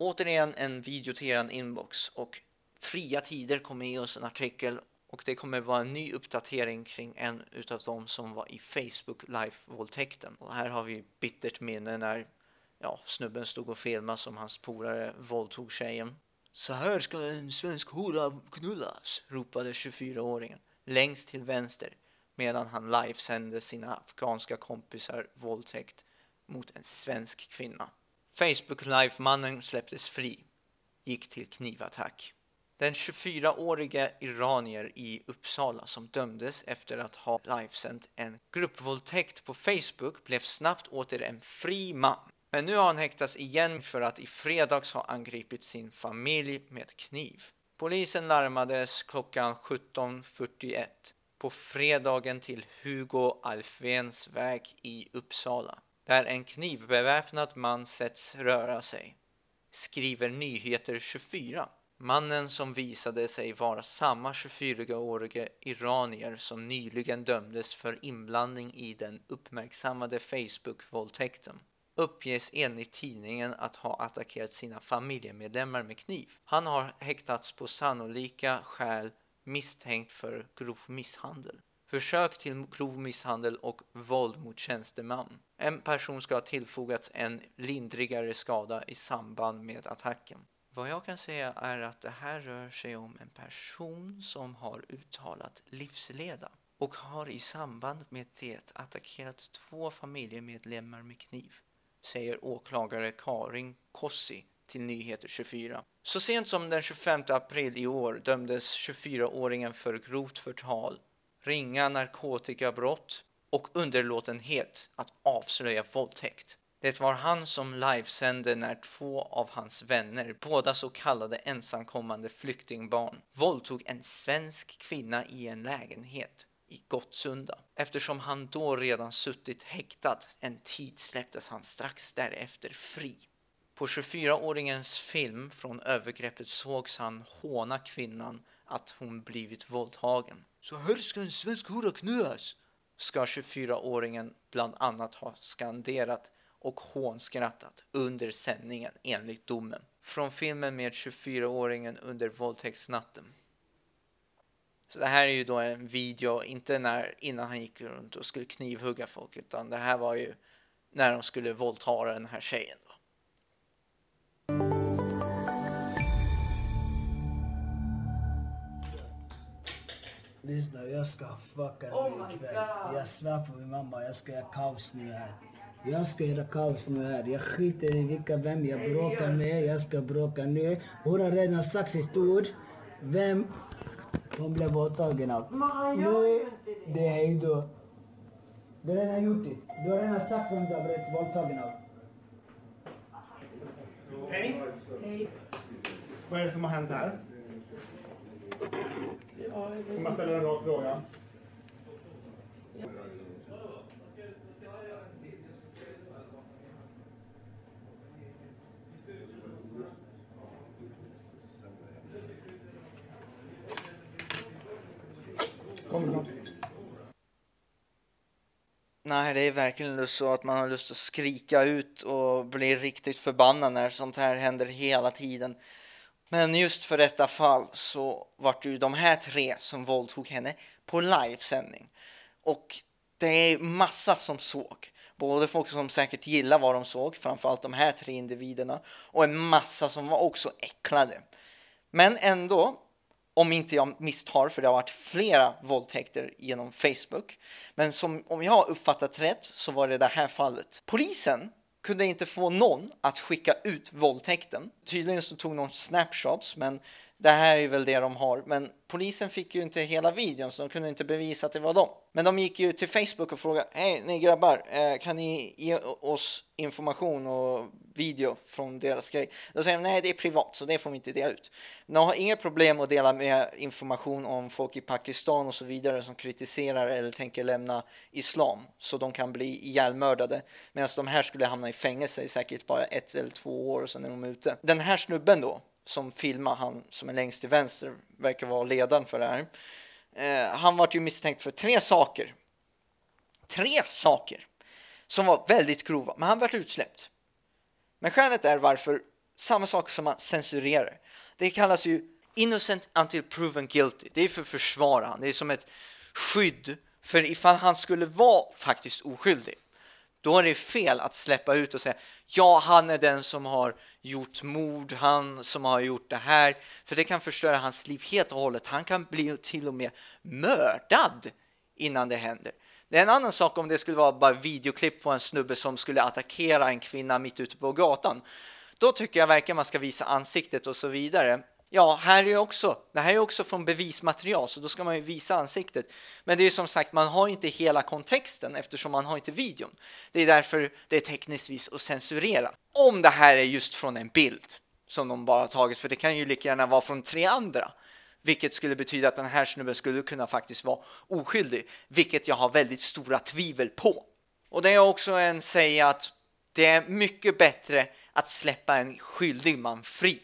Återigen en video till er inbox och fria tider kommer ge oss en artikel och det kommer vara en ny uppdatering kring en utav dem som var i Facebook life våldtäkten Och här har vi bittert minne när ja, snubben stod och filmade som hans polare våldtog tjejen. Så här ska en svensk hora knullas, ropade 24-åringen längst till vänster medan han livesände sina afghanska kompisar våldtäkt mot en svensk kvinna. Facebook Live-mannen släpptes fri, gick till knivattack. Den 24 årige iranier i Uppsala som dömdes efter att ha livesänt en gruppvåldtäkt på Facebook blev snabbt åter en fri man. Men nu har han häktats igen för att i fredags ha angripit sin familj med kniv. Polisen larmades klockan 17.41 på fredagen till Hugo Alfvéns väg i Uppsala där en knivbeväpnad man sätts röra sig, skriver Nyheter 24. Mannen som visade sig vara samma 24-årige iranier som nyligen dömdes för inblandning i den uppmärksammade Facebook-våldtäkten uppges enligt tidningen att ha attackerat sina familjemedlemmar med kniv. Han har häktats på sannolika skäl misstänkt för grov misshandel försök till grov misshandel och våld mot tjänsteman. En person ska ha tillfogats en lindrigare skada i samband med attacken. Vad jag kan säga är att det här rör sig om en person som har uttalat livsleda och har i samband med det attackerat två familjemedlemmar med kniv, säger åklagare Karin Kossi till Nyheter 24. Så sent som den 25 april i år dömdes 24-åringen för grovt förtal ringa narkotikabrott och underlåtenhet att avslöja våldtäkt. Det var han som livesände när två av hans vänner, båda så kallade ensamkommande flyktingbarn, våldtog en svensk kvinna i en lägenhet i Gottsunda. Eftersom han då redan suttit häktad en tid släpptes han strax därefter fri. På 24-åringens film från övergreppet sågs han håna kvinnan att hon blivit våldtagen så helst ska en svensk hora knöas, ska 24-åringen bland annat ha skanderat och hånskrattat under sändningen enligt domen. Från filmen med 24-åringen under våldtäktsnatten. Så det här är ju då en video, inte när, innan han gick runt och skulle knivhugga folk, utan det här var ju när de skulle våldta den här tjejen. Då. Lyssna, jag ska fucka dig oh ikväll. Jag svär på min mamma, jag ska göra kaos nu här. Jag ska göra kaos nu här. Jag skiter i vilka, vem jag bråkar med. Jag ska bråka nu. Hon har redan sagt sitt ord. Vem hon blev våldtagen av. Nu, det är hejdå. Du har redan gjort det. Du har redan sagt vem du har blivit våldtagen av. Hej! Vad är det som har hänt här? Får man ställa en rak fråga? Nej, det är verkligen så att man har lust att skrika ut och bli riktigt förbannad när sånt här händer hela tiden. Men just för detta fall så var det ju de här tre som våldtog henne på livesändning. Och det är massa som såg. Både folk som säkert gillar vad de såg, framförallt de här tre individerna, och en massa som var också äcklade. Men ändå, om inte jag misstar, för det har varit flera våldtäkter genom Facebook, men som, om jag har uppfattat rätt så var det det här fallet. Polisen kunde inte få någon att skicka ut våldtäkten. Tydligen så tog någon snapshots, men det här är väl det de har. Men polisen fick ju inte hela videon så de kunde inte bevisa att det var dem. Men de gick ju till Facebook och frågade, hej ni grabbar, eh, kan ni ge oss information och video från deras grej? Då säger de, nej det är privat så det får vi inte dela ut. De har inga problem att dela med information om folk i Pakistan och så vidare som kritiserar eller tänker lämna islam så de kan bli ihjälmördade. Medan de här skulle hamna i fängelse i säkert bara ett eller två år och sen är de ute. Den här snubben då, som filmar han som är längst till vänster, verkar vara ledaren för det här. Eh, han vart ju misstänkt för tre saker. Tre saker som var väldigt grova, men han vart utsläppt. Men skälet är varför samma sak som man censurerar. Det kallas ju innocent until proven guilty. Det är för att försvara han. Det är som ett skydd för ifall han skulle vara faktiskt oskyldig. Då är det fel att släppa ut och säga ja, han är den som har gjort mord, han som har gjort det här. För det kan förstöra hans liv helt och hållet. Han kan bli till och med mördad innan det händer. Det är en annan sak om det skulle vara bara videoklipp på en snubbe som skulle attackera en kvinna mitt ute på gatan. Då tycker jag verkligen man ska visa ansiktet och så vidare. Ja, här är också, det här är också från bevismaterial, så då ska man ju visa ansiktet. Men det är som sagt, man har inte hela kontexten eftersom man har inte videon. Det är därför det är tekniskt vis att censurera. Om det här är just från en bild som de bara tagit, för det kan ju lika gärna vara från tre andra, vilket skulle betyda att den här snubben skulle kunna faktiskt vara oskyldig, vilket jag har väldigt stora tvivel på. Och det är också en säga att det är mycket bättre att släppa en skyldig man fri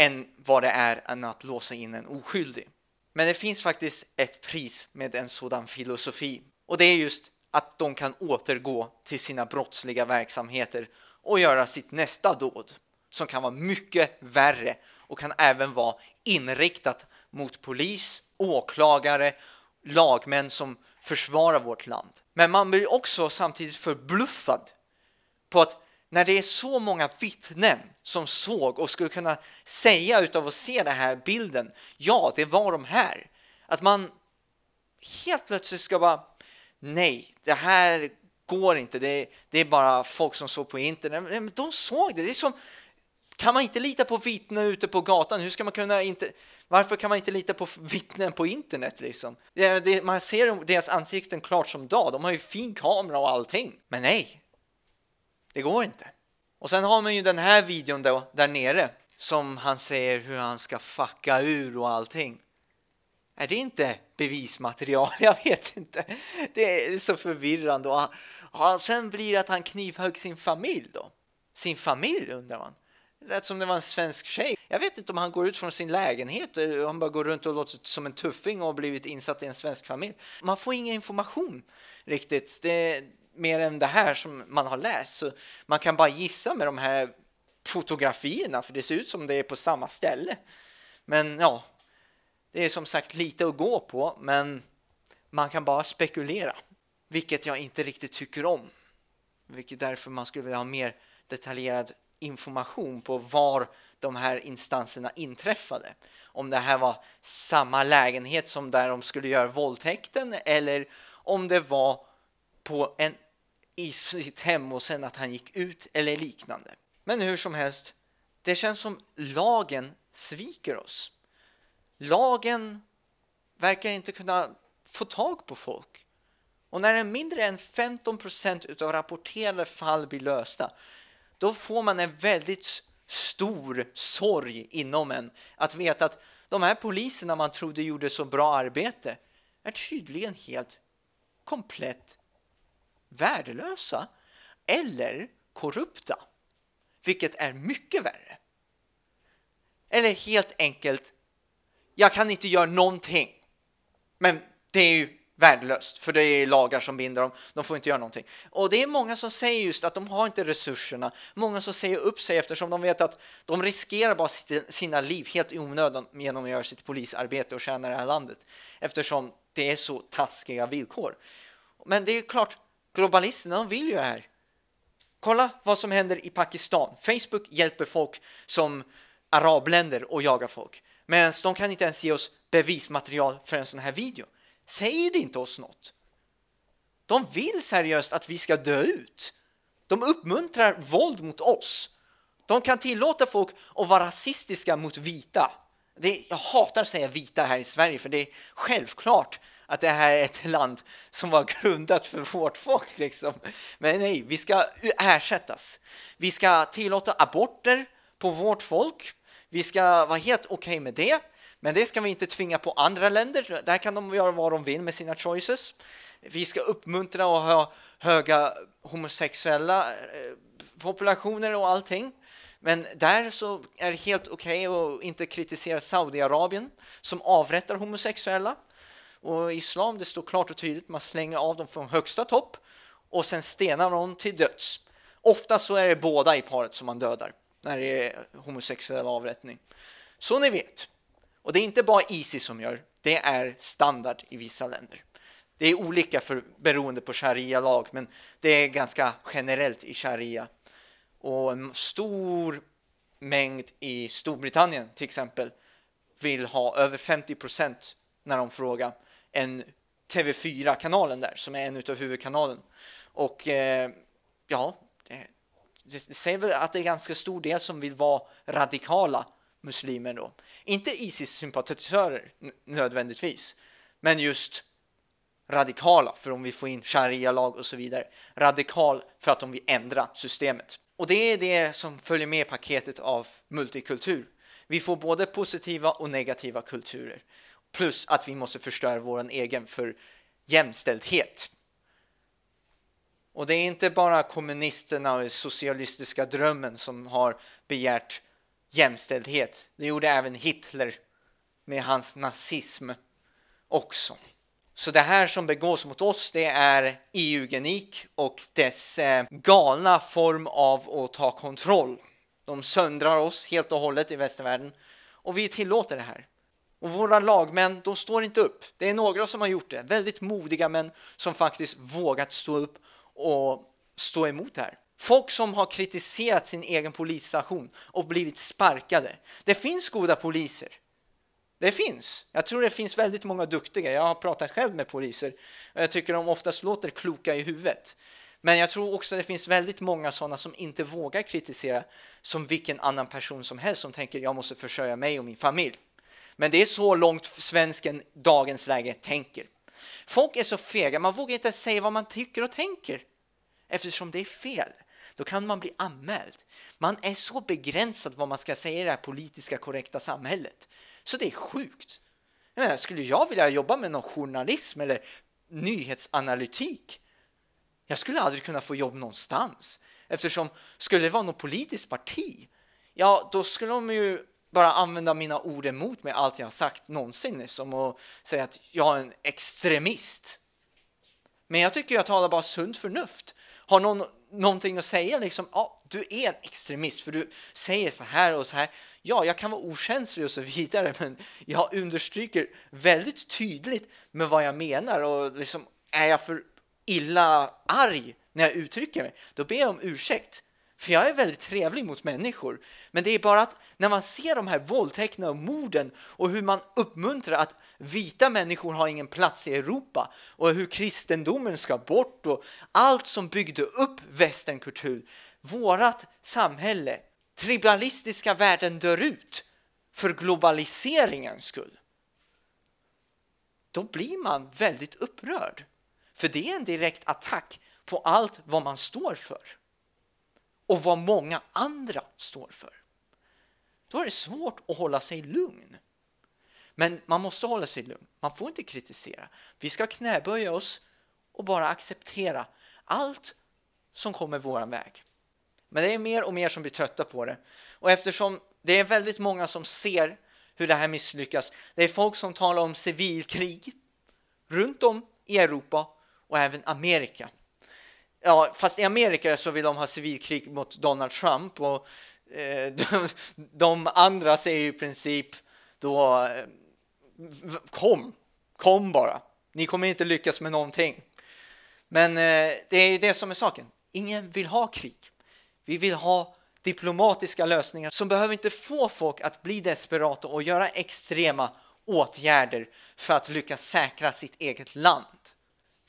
än vad det är än att låsa in en oskyldig. Men det finns faktiskt ett pris med en sådan filosofi och det är just att de kan återgå till sina brottsliga verksamheter och göra sitt nästa dåd som kan vara mycket värre och kan även vara inriktat mot polis, åklagare, lagmän som försvarar vårt land. Men man blir också samtidigt förbluffad på att när det är så många vittnen som såg och skulle kunna säga utav att se den här bilden, ja, det var de här. Att man helt plötsligt ska vara... nej, det här går inte, det är, det är bara folk som såg på internet, men de såg det. det är som, kan man inte lita på vittnen ute på gatan? Hur ska man kunna inte, varför kan man inte lita på vittnen på internet? Liksom? Det, det, man ser deras ansikten klart som dag. De har ju fin kamera och allting. Men nej, det går inte. Och sen har man ju den här videon då, där nere som han säger hur han ska fucka ur och allting. Är det inte bevismaterial? Jag vet inte. Det är så förvirrande. Och han, ja, sen blir det att han knivhögg sin familj då. Sin familj undrar man. Det lät som det var en svensk tjej. Jag vet inte om han går ut från sin lägenhet och eh, han bara går runt och låter som en tuffing och har blivit insatt i en svensk familj. Man får ingen information riktigt. Det, mer än det här som man har läst. Så man kan bara gissa med de här fotografierna, för det ser ut som det är på samma ställe. Men ja, det är som sagt lite att gå på, men man kan bara spekulera, vilket jag inte riktigt tycker om. Vilket därför man skulle vilja ha mer detaljerad information på var de här instanserna inträffade. Om det här var samma lägenhet som där de skulle göra våldtäkten eller om det var på en i sitt hem och sen att han gick ut eller liknande. Men hur som helst, det känns som lagen sviker oss. Lagen verkar inte kunna få tag på folk. Och när mindre än 15 procent av rapporterade fall blir lösta, då får man en väldigt stor sorg inom en att veta att de här poliserna man trodde gjorde så bra arbete är tydligen helt komplett värdelösa eller korrupta, vilket är mycket värre. Eller helt enkelt, jag kan inte göra någonting, men det är ju värdelöst, för det är lagar som binder dem, de får inte göra någonting. Och det är många som säger just att de har inte resurserna, många som säger upp sig eftersom de vet att de riskerar bara sina liv helt i onödan genom att göra sitt polisarbete och tjäna det här landet, eftersom det är så taskiga villkor. Men det är klart, Globalisterna vill ju det här. Kolla vad som händer i Pakistan. Facebook hjälper folk som arabländer och jagar folk. Men de kan inte ens ge oss bevismaterial för en sån här video. Säger det inte oss något? De vill seriöst att vi ska dö ut. De uppmuntrar våld mot oss. De kan tillåta folk att vara rasistiska mot vita. Det, jag hatar att säga vita här i Sverige för det är självklart att det här är ett land som var grundat för vårt folk. Liksom. Men nej, vi ska ersättas. Vi ska tillåta aborter på vårt folk. Vi ska vara helt okej okay med det. Men det ska vi inte tvinga på andra länder. Där kan de göra vad de vill med sina choices. Vi ska uppmuntra och ha höga homosexuella eh, populationer och allting. Men där så är det helt okej okay att inte kritisera Saudiarabien som avrättar homosexuella. Och i islam det står klart och tydligt, att man slänger av dem från högsta topp och sen stenar någon till döds. Ofta så är det båda i paret som man dödar när det är homosexuell avrättning. Så ni vet. Och det är inte bara Isis som gör, det är standard i vissa länder. Det är olika för, beroende på sharia-lag, men det är ganska generellt i sharia. Och en stor mängd i Storbritannien till exempel vill ha över 50 procent när de frågar en TV4-kanalen där som är en av huvudkanalen. Och eh, ja, det, det säger väl att det är ganska stor del som vill vara radikala muslimer då. Inte ISIS-sympatisörer nödvändigtvis, men just radikala för de vill få in sharia-lag och så vidare. Radikal för att de vill ändra systemet. Och det är det som följer med paketet av multikultur. Vi får både positiva och negativa kulturer. Plus att vi måste förstöra vår egen för jämställdhet. Och det är inte bara kommunisterna och den socialistiska drömmen som har begärt jämställdhet. Det gjorde även Hitler med hans nazism också. Så det här som begås mot oss det är EU-genik och dess eh, galna form av att ta kontroll. De söndrar oss helt och hållet i västvärlden och vi tillåter det här. Och våra lagmän, de står inte upp. Det är några som har gjort det, väldigt modiga män som faktiskt vågat stå upp och stå emot det här. Folk som har kritiserat sin egen polisstation och blivit sparkade. Det finns goda poliser. Det finns. Jag tror det finns väldigt många duktiga. Jag har pratat själv med poliser och jag tycker de oftast låter kloka i huvudet. Men jag tror också det finns väldigt många sådana som inte vågar kritisera som vilken annan person som helst som tänker jag måste försörja mig och min familj. Men det är så långt svensken dagens läge tänker. Folk är så fega, man vågar inte säga vad man tycker och tänker eftersom det är fel. Då kan man bli anmäld. Man är så begränsad vad man ska säga i det här politiska korrekta samhället. Så det är sjukt. Jag menar, skulle jag vilja jobba med någon journalism eller nyhetsanalytik? Jag skulle aldrig kunna få jobb någonstans eftersom skulle det vara något politiskt parti, ja, då skulle de ju bara använda mina ord emot mig, allt jag har sagt någonsin, som liksom, att säga att jag är en extremist. Men jag tycker jag talar bara sunt förnuft. Har någon någonting att säga liksom, ja, du är en extremist för du säger så här och så här. Ja, jag kan vara okänslig och så vidare, men jag understryker väldigt tydligt med vad jag menar och liksom är jag för illa arg när jag uttrycker mig, då ber jag om ursäkt för jag är väldigt trevlig mot människor. Men det är bara att när man ser de här våldtäkterna och morden och hur man uppmuntrar att vita människor har ingen plats i Europa och hur kristendomen ska bort och allt som byggde upp västernkultur. Vårat samhälle, tribalistiska världen dör ut för globaliseringens skull. Då blir man väldigt upprörd. För det är en direkt attack på allt vad man står för och vad många andra står för. Då är det svårt att hålla sig lugn. Men man måste hålla sig lugn. Man får inte kritisera. Vi ska knäböja oss och bara acceptera allt som kommer vår väg. Men det är mer och mer som blir trötta på det. Och eftersom det är väldigt många som ser hur det här misslyckas. Det är folk som talar om civilkrig runt om i Europa och även Amerika. Ja, fast i Amerika så vill de ha civilkrig mot Donald Trump och eh, de, de, andra säger i princip då eh, kom, kom bara. Ni kommer inte lyckas med någonting. Men eh, det är det som är saken. Ingen vill ha krig. Vi vill ha diplomatiska lösningar som behöver inte få folk att bli desperata och göra extrema åtgärder för att lyckas säkra sitt eget land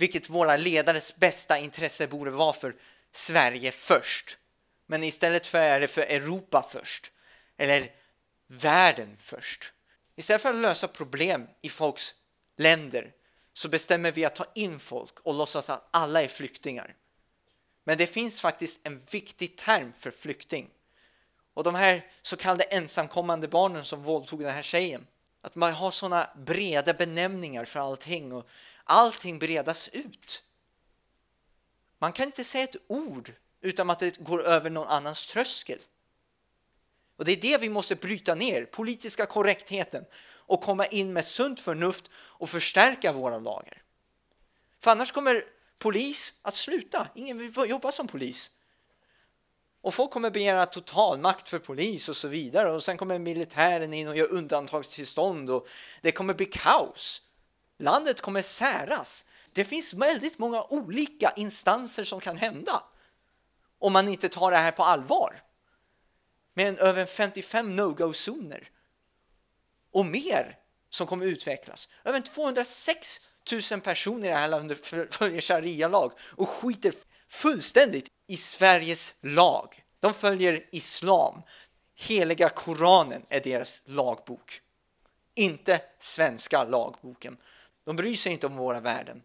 vilket våra ledares bästa intresse borde vara för Sverige först. Men istället för är det för Europa först, eller världen först. Istället för att lösa problem i folks länder så bestämmer vi att ta in folk och låtsas att alla är flyktingar. Men det finns faktiskt en viktig term för flykting. Och de här så kallade ensamkommande barnen som våldtog den här tjejen. Att man har sådana breda benämningar för allting och allting bredas ut. Man kan inte säga ett ord utan att det går över någon annans tröskel. Och Det är det vi måste bryta ner, politiska korrektheten och komma in med sunt förnuft och förstärka våra lagar. För annars kommer polis att sluta. Ingen vill jobba som polis. Och folk kommer begära totalmakt för polis och så vidare och sen kommer militären in och gör undantagstillstånd och det kommer bli kaos. Landet kommer säras. Det finns väldigt många olika instanser som kan hända om man inte tar det här på allvar. Med över 55 no-go-zoner och mer som kommer utvecklas. Över 206 000 personer i det här landet följer sharia-lag och skiter fullständigt i Sveriges lag. De följer islam. Heliga Koranen är deras lagbok, inte svenska lagboken. De bryr sig inte om våra värden.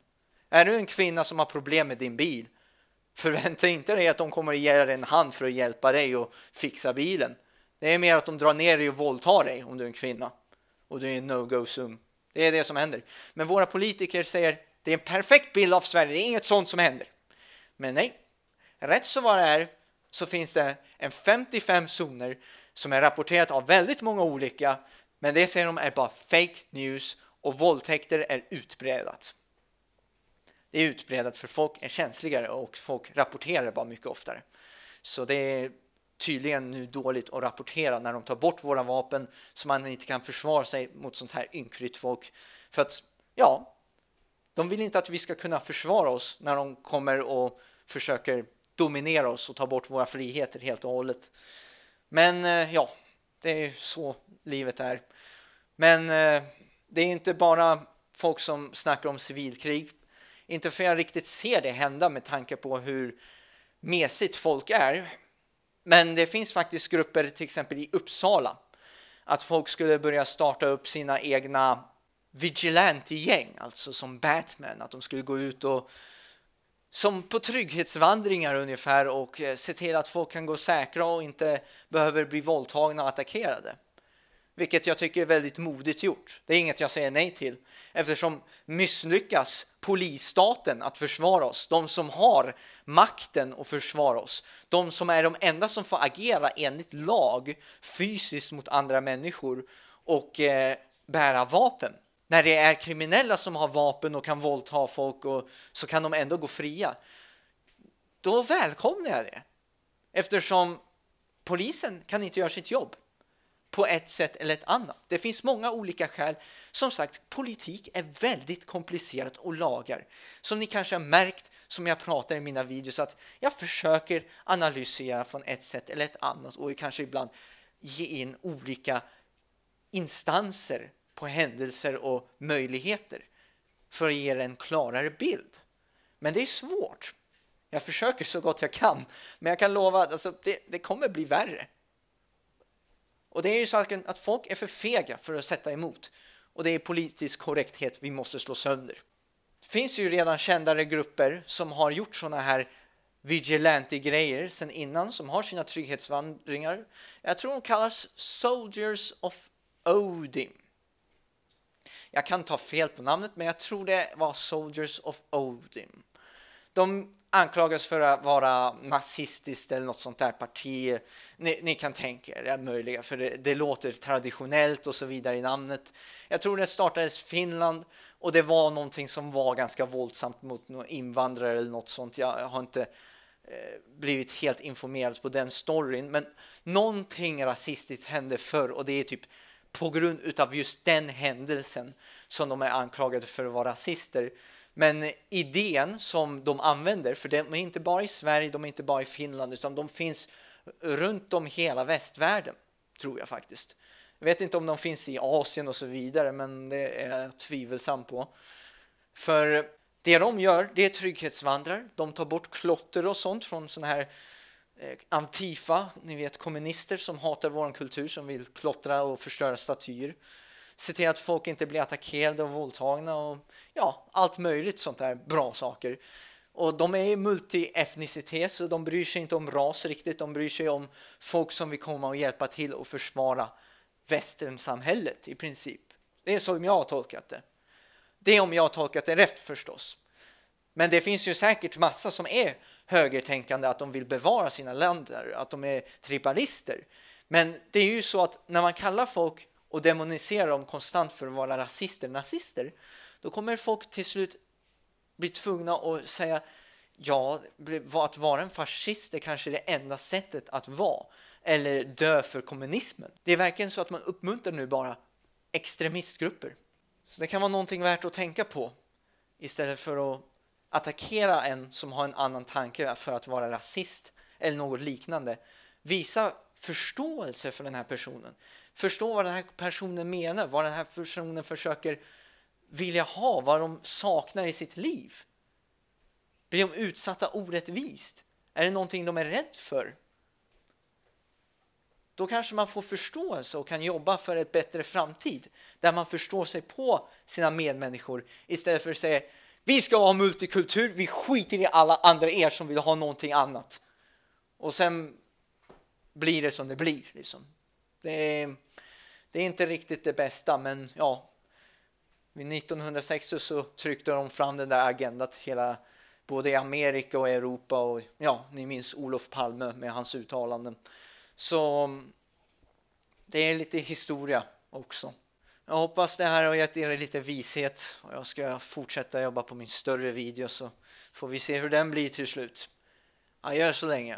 Är du en kvinna som har problem med din bil, förvänta inte dig att de kommer ge dig en hand för att hjälpa dig och fixa bilen. Det är mer att de drar ner dig och våldtar dig om du är en kvinna och du är en no-go-zone. Det är det som händer. Men våra politiker säger det är en perfekt bild av Sverige, det är inget sånt som händer. Men nej, rätt så vad det är så finns det en 55 zoner som är rapporterat av väldigt många olika, men det säger de är bara fake news och våldtäkter är utbredat. Det är utbredat för folk är känsligare och folk rapporterar bara mycket oftare. Så det är tydligen nu dåligt att rapportera när de tar bort våra vapen så man inte kan försvara sig mot sånt här ynkligt folk. För att, ja, de vill inte att vi ska kunna försvara oss när de kommer och försöker dominera oss och ta bort våra friheter helt och hållet. Men eh, ja, det är ju så livet är. Men eh, det är inte bara folk som snackar om civilkrig. Inte för jag riktigt ser det hända med tanke på hur mesigt folk är. Men det finns faktiskt grupper, till exempel i Uppsala, att folk skulle börja starta upp sina egna vigilante-gäng, alltså som Batman, att de skulle gå ut och som på trygghetsvandringar ungefär och eh, se till att folk kan gå säkra och inte behöver bli våldtagna och attackerade vilket jag tycker är väldigt modigt gjort. Det är inget jag säger nej till eftersom misslyckas polisstaten att försvara oss, de som har makten att försvara oss, de som är de enda som får agera enligt lag fysiskt mot andra människor och eh, bära vapen. När det är kriminella som har vapen och kan våldta folk och, så kan de ändå gå fria. Då välkomnar jag det eftersom polisen kan inte göra sitt jobb på ett sätt eller ett annat. Det finns många olika skäl. Som sagt, politik är väldigt komplicerat och lagar. Som ni kanske har märkt som jag pratar i mina videos att jag försöker analysera från ett sätt eller ett annat och kanske ibland ge in olika instanser på händelser och möjligheter för att ge er en klarare bild. Men det är svårt. Jag försöker så gott jag kan, men jag kan lova att alltså, det, det kommer bli värre. Och det är ju saken att folk är för fega för att sätta emot. Och det är politisk korrekthet vi måste slå sönder. Det finns ju redan kändare grupper som har gjort sådana här vigilante-grejer sedan innan som har sina trygghetsvandringar. Jag tror de kallas Soldiers of Odin. Jag kan ta fel på namnet, men jag tror det var Soldiers of Odin. De anklagas för att vara nazistiskt eller något sånt där parti. Ni, ni kan tänka er det möjliga, för det, det, låter traditionellt och så vidare i namnet. Jag tror det startades i Finland och det var någonting som var ganska våldsamt mot invandrare eller något sånt. Jag har inte eh, blivit helt informerad på den storyn, men någonting rasistiskt hände förr och det är typ på grund av just den händelsen som de är anklagade för att vara rasister. Men idén som de använder, för de är inte bara i Sverige, de är inte bara i Finland, utan de finns runt om hela västvärlden, tror jag faktiskt. Jag vet inte om de finns i Asien och så vidare, men det är jag tvivelsam på. För det de gör, det är trygghetsvandrar. De tar bort klotter och sånt från såna här eh, Antifa, ni vet kommunister som hatar vår kultur, som vill klottra och förstöra statyer se till att folk inte blir attackerade och våldtagna och ja, allt möjligt sånt där bra saker. Och de är multietnicitet så de bryr sig inte om ras riktigt, de bryr sig om folk som vill komma och hjälpa till och försvara västernsamhället i princip. Det är så jag har tolkat det. Det är om jag har tolkat det rätt förstås. Men det finns ju säkert massa som är högertänkande, att de vill bevara sina länder, att de är tribalister. Men det är ju så att när man kallar folk och demoniserar dem konstant för att vara rasister, nazister, då kommer folk till slut bli tvungna att säga ja, att vara en fascist är kanske det enda sättet att vara eller dö för kommunismen. Det är verkligen så att man uppmuntrar nu bara extremistgrupper. Så det kan vara någonting värt att tänka på istället för att attackera en som har en annan tanke för att vara rasist eller något liknande. Visa förståelse för den här personen förstå vad den här personen menar, vad den här personen försöker vilja ha, vad de saknar i sitt liv. Blir de utsatta orättvist? Är det någonting de är rädda för? Då kanske man får förståelse och kan jobba för ett bättre framtid där man förstår sig på sina medmänniskor istället för att säga vi ska ha multikultur, vi skiter i alla andra er som vill ha någonting annat. Och sen blir det som det blir. Liksom. Det är det är inte riktigt det bästa, men ja, 1960 så tryckte de fram den där agendan hela både i Amerika och Europa och ja, ni minns Olof Palme med hans uttalanden. Så det är lite historia också. Jag hoppas det här har gett er lite vishet och jag ska fortsätta jobba på min större video så får vi se hur den blir till slut. Adjö så länge!